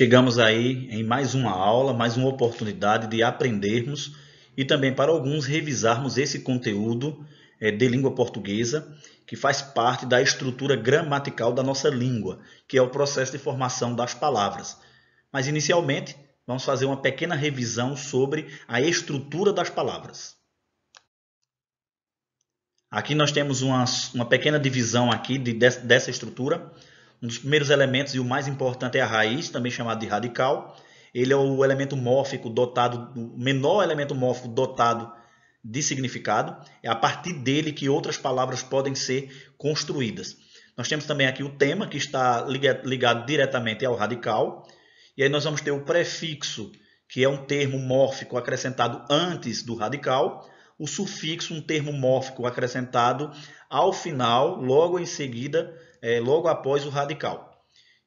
Chegamos aí em mais uma aula, mais uma oportunidade de aprendermos e também para alguns revisarmos esse conteúdo é, de língua portuguesa que faz parte da estrutura gramatical da nossa língua, que é o processo de formação das palavras. Mas inicialmente, vamos fazer uma pequena revisão sobre a estrutura das palavras. Aqui nós temos uma, uma pequena divisão aqui de, de, dessa estrutura. Um dos primeiros elementos e o mais importante é a raiz, também chamado de radical. Ele é o elemento mórfico dotado, o menor elemento mórfico dotado de significado. É a partir dele que outras palavras podem ser construídas. Nós temos também aqui o tema, que está ligado diretamente ao radical. E aí nós vamos ter o prefixo, que é um termo mórfico acrescentado antes do radical. O sufixo, um termo mórfico acrescentado ao final, logo em seguida é, logo após o radical.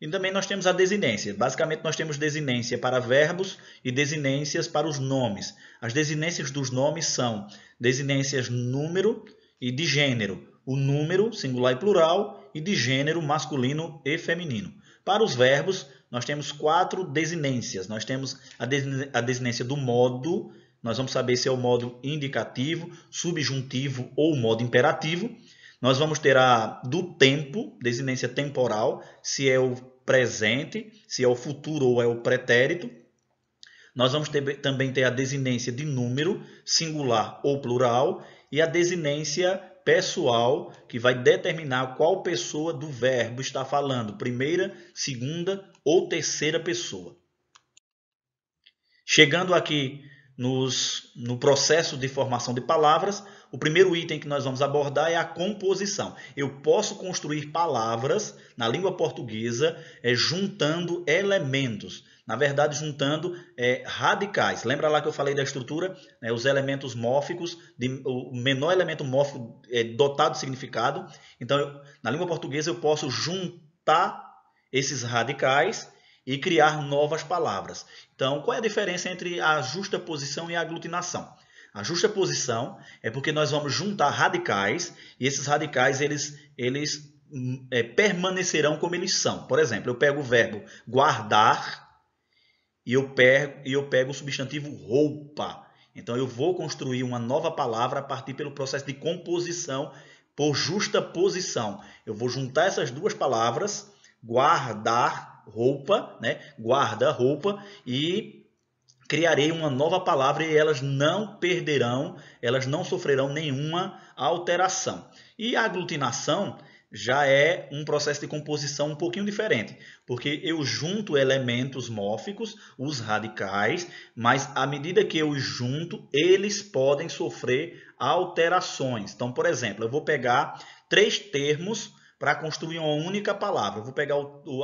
E também nós temos a desinência. Basicamente, nós temos desinência para verbos e desinências para os nomes. As desinências dos nomes são desinências número e de gênero. O número, singular e plural, e de gênero, masculino e feminino. Para os verbos, nós temos quatro desinências. Nós temos a desinência do modo, nós vamos saber se é o modo indicativo, subjuntivo ou modo imperativo. Nós vamos ter a do tempo, desinência temporal, se é o presente, se é o futuro ou é o pretérito. Nós vamos ter, também ter a desinência de número, singular ou plural, e a desinência pessoal, que vai determinar qual pessoa do verbo está falando, primeira, segunda ou terceira pessoa. Chegando aqui nos, no processo de formação de palavras, o primeiro item que nós vamos abordar é a composição. Eu posso construir palavras na língua portuguesa é, juntando elementos. Na verdade, juntando é, radicais. Lembra lá que eu falei da estrutura? Né, os elementos mórficos, de, o menor elemento mórfico é, dotado de significado. Então, eu, na língua portuguesa, eu posso juntar esses radicais e criar novas palavras. Então, qual é a diferença entre a justa posição e a aglutinação? A justa posição é porque nós vamos juntar radicais e esses radicais eles, eles hum, é, permanecerão como eles são. Por exemplo, eu pego o verbo guardar e eu pego, e eu pego o substantivo roupa. Então eu vou construir uma nova palavra a partir pelo processo de composição por justa posição. Eu vou juntar essas duas palavras, guardar roupa, né? guarda roupa e criarei uma nova palavra e elas não perderão, elas não sofrerão nenhuma alteração. E a aglutinação já é um processo de composição um pouquinho diferente, porque eu junto elementos mórficos, os radicais, mas à medida que eu junto, eles podem sofrer alterações. Então, por exemplo, eu vou pegar três termos para construir uma única palavra. Eu vou pegar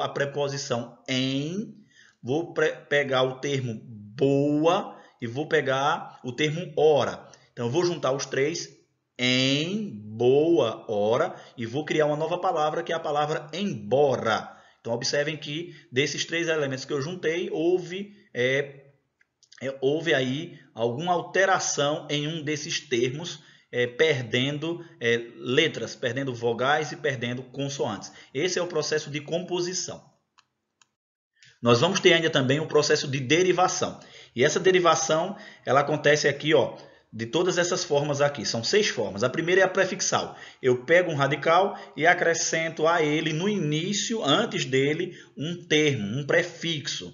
a preposição em, vou pegar o termo boa e vou pegar o termo hora. Então eu vou juntar os três em boa hora e vou criar uma nova palavra que é a palavra embora. Então observem que desses três elementos que eu juntei houve é, é, houve aí alguma alteração em um desses termos, é, perdendo é, letras, perdendo vogais e perdendo consoantes. Esse é o processo de composição. Nós vamos ter ainda também um processo de derivação. E essa derivação, ela acontece aqui, ó, de todas essas formas aqui. São seis formas. A primeira é a prefixal. Eu pego um radical e acrescento a ele, no início, antes dele, um termo, um prefixo.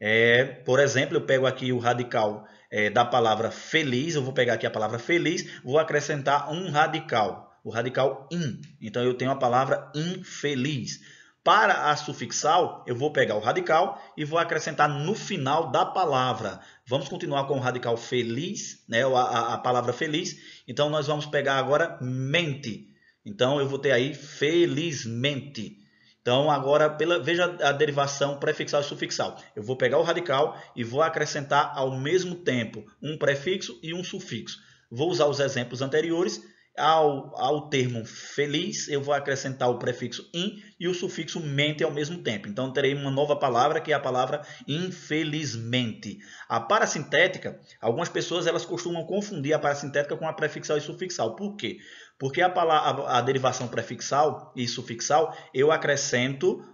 É, por exemplo, eu pego aqui o radical é, da palavra feliz, eu vou pegar aqui a palavra feliz, vou acrescentar um radical, o radical in. Então, eu tenho a palavra infeliz. Para a sufixal, eu vou pegar o radical e vou acrescentar no final da palavra. Vamos continuar com o radical feliz, né? a, a, a palavra feliz. Então, nós vamos pegar agora mente. Então, eu vou ter aí felizmente. Então, agora, pela, veja a derivação prefixal e sufixal. Eu vou pegar o radical e vou acrescentar ao mesmo tempo um prefixo e um sufixo. Vou usar os exemplos anteriores ao, ao termo feliz, eu vou acrescentar o prefixo in e o sufixo mente ao mesmo tempo. Então, terei uma nova palavra, que é a palavra infelizmente. A parasintética, algumas pessoas elas costumam confundir a parasintética com a prefixal e sufixal. Por quê? Porque a, palavra, a derivação prefixal e sufixal, eu acrescento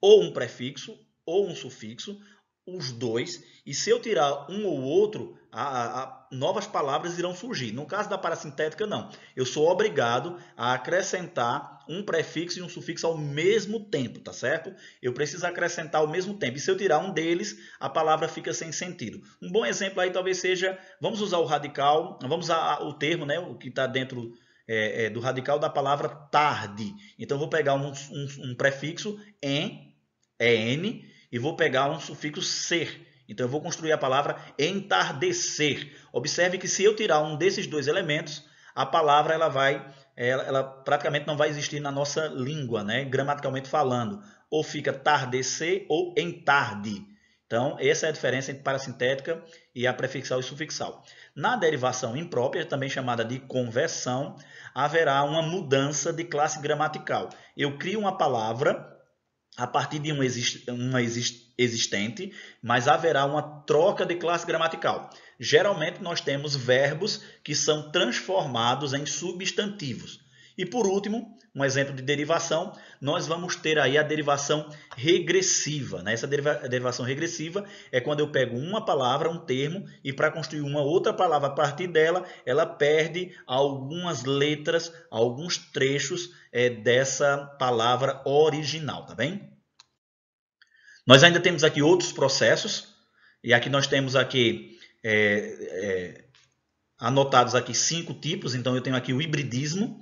ou um prefixo ou um sufixo os dois, e se eu tirar um ou outro, a, a, a, novas palavras irão surgir. No caso da parasintética, não. Eu sou obrigado a acrescentar um prefixo e um sufixo ao mesmo tempo, tá certo? Eu preciso acrescentar ao mesmo tempo. E se eu tirar um deles, a palavra fica sem sentido. Um bom exemplo aí talvez seja, vamos usar o radical, vamos usar o termo, né, o que está dentro é, é, do radical da palavra tarde. Então, eu vou pegar um, um, um prefixo em é N, e vou pegar um sufixo ser. Então eu vou construir a palavra entardecer. Observe que se eu tirar um desses dois elementos, a palavra ela vai, ela, ela praticamente não vai existir na nossa língua, né? gramaticalmente falando. Ou fica tardecer ou entarde. Então, essa é a diferença entre parasintética e a prefixal e sufixal. Na derivação imprópria, também chamada de conversão, haverá uma mudança de classe gramatical. Eu crio uma palavra a partir de uma, exist uma exist existente, mas haverá uma troca de classe gramatical. Geralmente nós temos verbos que são transformados em substantivos. E por último, um exemplo de derivação, nós vamos ter aí a derivação regressiva. Né? Essa deriva derivação regressiva é quando eu pego uma palavra, um termo, e para construir uma outra palavra a partir dela, ela perde algumas letras, alguns trechos é, dessa palavra original, tá bem? Nós ainda temos aqui outros processos, e aqui nós temos aqui é, é, anotados aqui cinco tipos, então eu tenho aqui o hibridismo,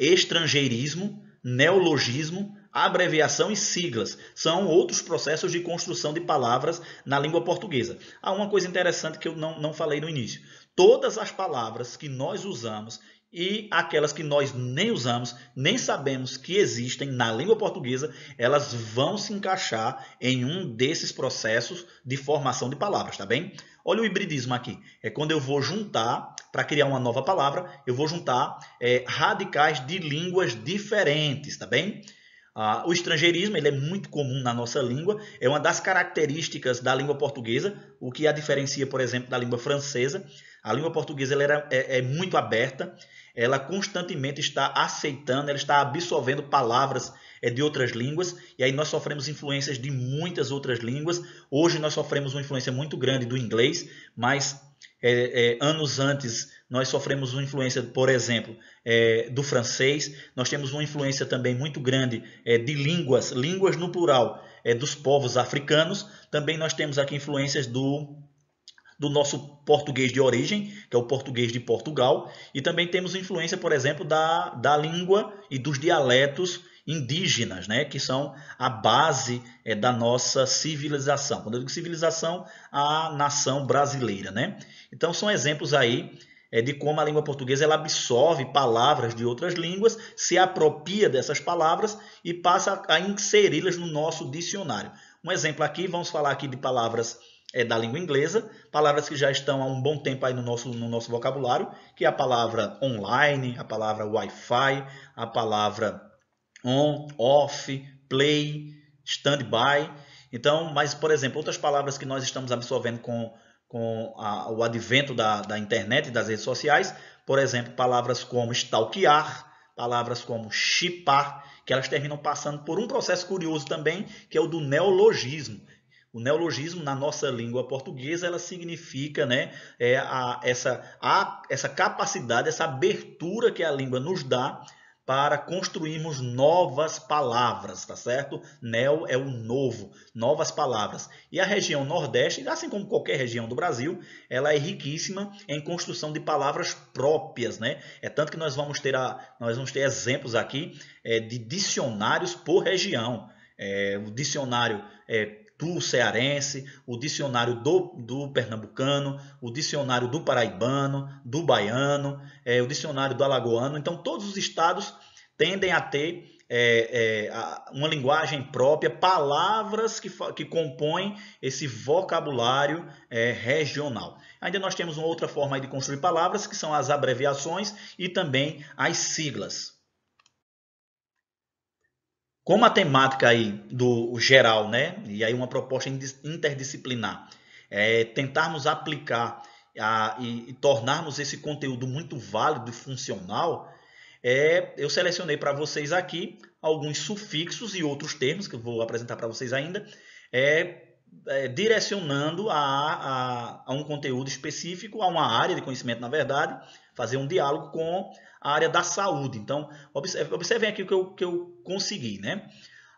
estrangeirismo, neologismo, abreviação e siglas. São outros processos de construção de palavras na língua portuguesa. Há uma coisa interessante que eu não, não falei no início. Todas as palavras que nós usamos e aquelas que nós nem usamos, nem sabemos que existem na língua portuguesa, elas vão se encaixar em um desses processos de formação de palavras, tá bem? Olha o hibridismo aqui. É quando eu vou juntar para criar uma nova palavra, eu vou juntar é, radicais de línguas diferentes, tá bem? Ah, o estrangeirismo ele é muito comum na nossa língua, é uma das características da língua portuguesa, o que a diferencia, por exemplo, da língua francesa. A língua portuguesa ela é, é muito aberta, ela constantemente está aceitando, ela está absorvendo palavras é, de outras línguas, e aí nós sofremos influências de muitas outras línguas. Hoje nós sofremos uma influência muito grande do inglês, mas é, é, anos antes, nós sofremos uma influência, por exemplo, é, do francês, nós temos uma influência também muito grande é, de línguas, línguas no plural, é, dos povos africanos, também nós temos aqui influências do, do nosso português de origem, que é o português de Portugal, e também temos influência, por exemplo, da, da língua e dos dialetos indígenas, né, que são a base é, da nossa civilização. Quando eu digo civilização, a nação brasileira, né? Então são exemplos aí é, de como a língua portuguesa ela absorve palavras de outras línguas, se apropria dessas palavras e passa a inseri-las no nosso dicionário. Um exemplo aqui, vamos falar aqui de palavras é, da língua inglesa, palavras que já estão há um bom tempo aí no nosso, no nosso vocabulário, que é a palavra online, a palavra Wi-Fi, a palavra on, off, play, standby. Então, mas, por exemplo, outras palavras que nós estamos absorvendo com, com a, o advento da, da internet e das redes sociais, por exemplo, palavras como stalkear, palavras como chipar, que elas terminam passando por um processo curioso também, que é o do neologismo. O neologismo na nossa língua portuguesa ela significa né, é, a, essa, a, essa capacidade, essa abertura que a língua nos dá para construirmos novas palavras, tá certo? Neo é o novo, novas palavras. E a região Nordeste, assim como qualquer região do Brasil, ela é riquíssima em construção de palavras próprias, né? É tanto que nós vamos ter, a, nós vamos ter exemplos aqui é, de dicionários por região. É, o dicionário é, do cearense, o dicionário do, do pernambucano, o dicionário do paraibano, do baiano, é, o dicionário do alagoano. Então, todos os estados tendem a ter é, é, uma linguagem própria, palavras que, que compõem esse vocabulário é, regional. Ainda nós temos uma outra forma de construir palavras, que são as abreviações e também as siglas. Como a temática aí do geral, né? E aí uma proposta interdisciplinar, é tentarmos aplicar a, e, e, tornarmos esse conteúdo muito válido e funcional, é, eu selecionei para vocês aqui alguns sufixos e outros termos que eu vou apresentar para vocês ainda, é, é, direcionando a, a, a um conteúdo específico, a uma área de conhecimento, na verdade, fazer um diálogo com a área da saúde. Então, observe, observem aqui o que eu, que eu consegui, né?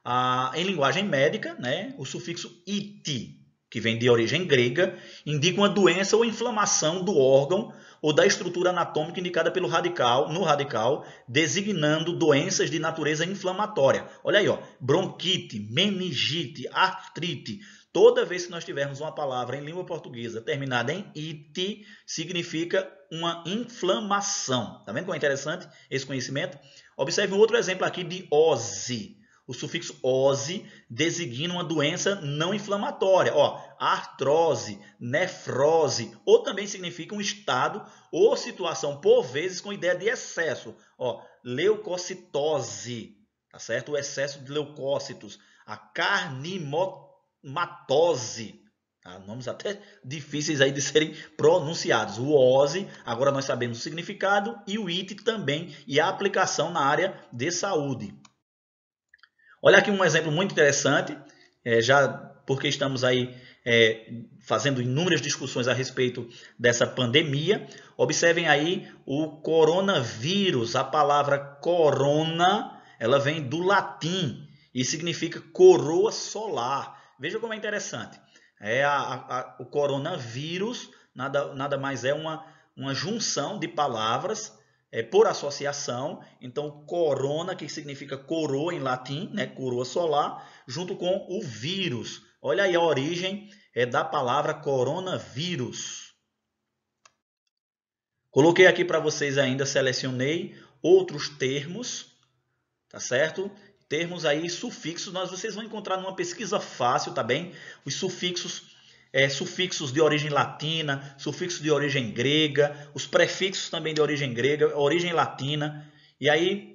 Ah, em linguagem médica, né, o sufixo it, que vem de origem grega, indica uma doença ou inflamação do órgão ou da estrutura anatômica indicada pelo radical, no radical, designando doenças de natureza inflamatória. Olha aí, ó, bronquite, meningite, artrite, Toda vez que nós tivermos uma palavra em língua portuguesa terminada em it, significa uma inflamação. Tá vendo como é interessante esse conhecimento? Observe um outro exemplo aqui de ose. O sufixo ose designa uma doença não inflamatória. Ó, artrose, nefrose, ou também significa um estado ou situação, por vezes, com ideia de excesso. Ó, leucocitose, tá certo? O excesso de leucócitos. A carnimotose matose. Tá? Nomes até difíceis aí de serem pronunciados. O OSE, agora nós sabemos o significado, e o IT também, e a aplicação na área de saúde. Olha aqui um exemplo muito interessante, é, já porque estamos aí é, fazendo inúmeras discussões a respeito dessa pandemia. Observem aí o coronavírus, a palavra corona, ela vem do latim e significa coroa solar. Veja como é interessante. É a, a, o coronavírus nada, nada mais é uma, uma junção de palavras é, por associação. Então, corona, que significa coroa em latim, né, coroa solar, junto com o vírus. Olha aí a origem é, da palavra coronavírus. Coloquei aqui para vocês ainda, selecionei outros termos, tá certo? termos aí sufixos, nós vocês vão encontrar numa pesquisa fácil, tá bem? Os sufixos, é, sufixos de origem latina, sufixos de origem grega, os prefixos também de origem grega, origem latina. E aí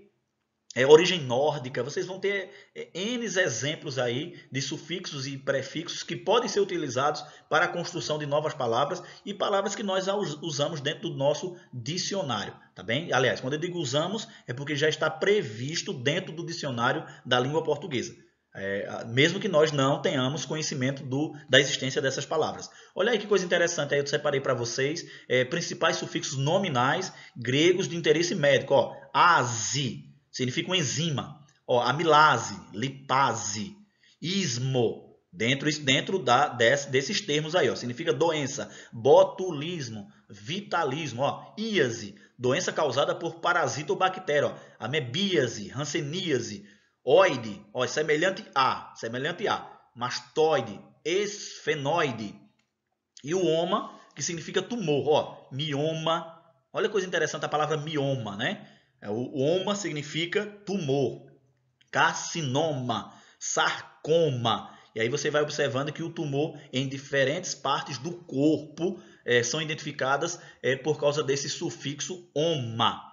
é, origem nórdica, vocês vão ter é, N exemplos aí de sufixos e prefixos que podem ser utilizados para a construção de novas palavras e palavras que nós usamos dentro do nosso dicionário, tá bem? Aliás, quando eu digo usamos, é porque já está previsto dentro do dicionário da língua portuguesa. É, mesmo que nós não tenhamos conhecimento do, da existência dessas palavras. Olha aí que coisa interessante, aí eu separei para vocês é, principais sufixos nominais gregos de interesse médico. Ó, asi, significa uma enzima. Ó, amilase, lipase, ismo, dentro, dentro da, desse, desses termos aí, ó, significa doença, botulismo, vitalismo, ó, íase, doença causada por parasita ou bactéria, ó, amebíase, ranceníase, oide, ó, é semelhante a, semelhante a, mastoide, esfenoide, e o oma, que significa tumor, ó, mioma, olha que coisa interessante a palavra mioma, né? É, o oma significa tumor, carcinoma, sarcoma. E aí você vai observando que o tumor em diferentes partes do corpo é, são identificadas é, por causa desse sufixo oma.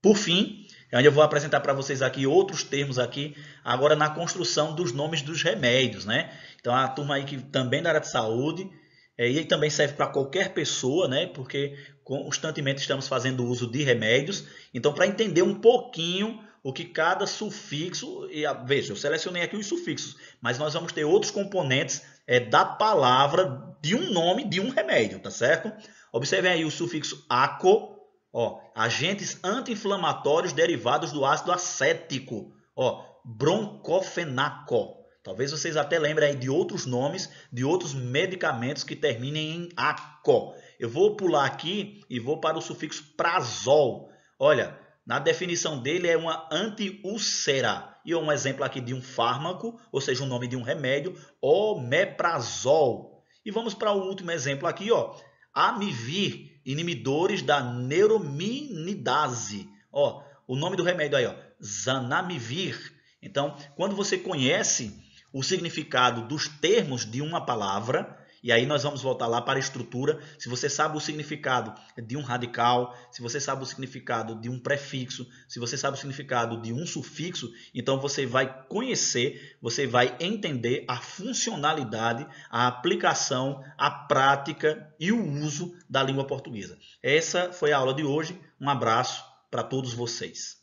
Por fim, é onde eu vou apresentar para vocês aqui outros termos aqui, agora na construção dos nomes dos remédios, né? Então a turma aí que também da área de saúde é, e também serve para qualquer pessoa, né? Porque constantemente estamos fazendo uso de remédios. Então, para entender um pouquinho o que cada sufixo, e ah, veja, eu selecionei aqui os sufixos, mas nós vamos ter outros componentes é, da palavra de um nome de um remédio, tá certo? Observem aí o sufixo aco, ó, agentes anti-inflamatórios derivados do ácido acético, ó, broncofenaco. Talvez vocês até lembrem aí de outros nomes, de outros medicamentos que terminem em ACO. Eu vou pular aqui e vou para o sufixo prazol. Olha, na definição dele é uma antiúlcera. E é um exemplo aqui de um fármaco, ou seja, o nome de um remédio, omeprazol. E vamos para o último exemplo aqui, ó. Amivir, inibidores da neurominidase. Ó, o nome do remédio aí, ó, zanamivir. Então, quando você conhece o significado dos termos de uma palavra, e aí nós vamos voltar lá para a estrutura. Se você sabe o significado de um radical, se você sabe o significado de um prefixo, se você sabe o significado de um sufixo, então você vai conhecer, você vai entender a funcionalidade, a aplicação, a prática e o uso da língua portuguesa. Essa foi a aula de hoje. Um abraço para todos vocês.